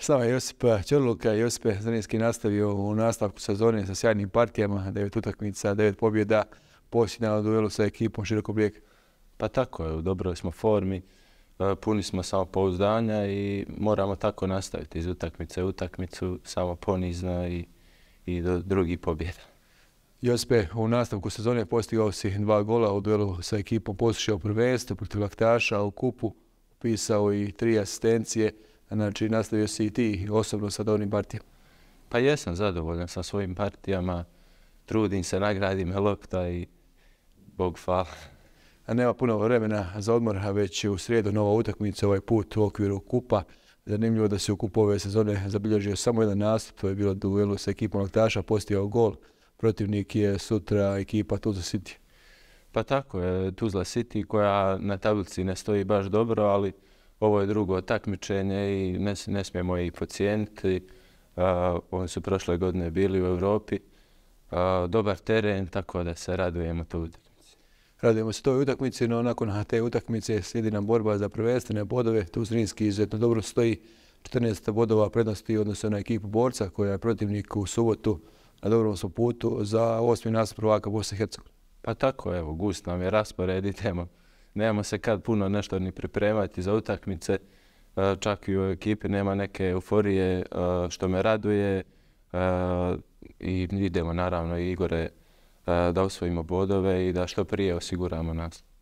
Slava Josip, eh, Čorluka, Josipe Zrinski nastavio u nastavku sezone sa sjajnim partijama, devet utakmica, devet pobjeda, posljedna u duelu sa ekipom Široko Brijeg. Pa tako je, u dobroj smo formi, eh, puni smo samo pouzdanja i moramo tako nastaviti iz utakmice u utakmicu, samo ponizno i, i do drugih pobjeda. Jospe, u nastavku sezone postigao si dva gola u duelu sa ekipom, poslušao prvenstvo protiv Laktaša u kupu, pisao i tri asistencije znači nastavio si i ti osobno sa dobrim partijama. Pa jesam zadovoljan sa svojim partijama, trudim se, nagradim me lopta i Bog hvala. A nema puno vremena za odmor, a već u srijedu nova utakmica, ovaj put u okviru kupa. Zanimljivo da se u kupu ove sezone zabilježio samo jedan nastup, to je bilo duelu sa ekipom Laktaša, postio gol. Protivnik je sutra ekipa Tuzla City. Pa tako je, Tuzla City koja na tablici ne stoji baš dobro, ali ovo je drugo takmičenje i ne, ne smijemo ih pocijeniti. Uh, oni su prošle godine bili u Evropi. Uh, dobar teren, tako da se radujemo to utakmici. Radujemo se toj utakmici, no nakon te utakmice slijedi nam borba za prvenstvene bodove. Tu Zrinski izuzetno dobro stoji. 14 bodova prednosti odnose na ekipu borca koja je protivnik u subotu na dobrom svom putu za osmi nas prvaka Bosne i Hercegovine. Pa tako, evo, gust nam je raspored i temo nemamo se kad puno nešto ni pripremati za utakmice. E, čak i u ekipi nema neke euforije e, što me raduje. E, I idemo naravno Igore da osvojimo bodove i da što prije osiguramo naslov.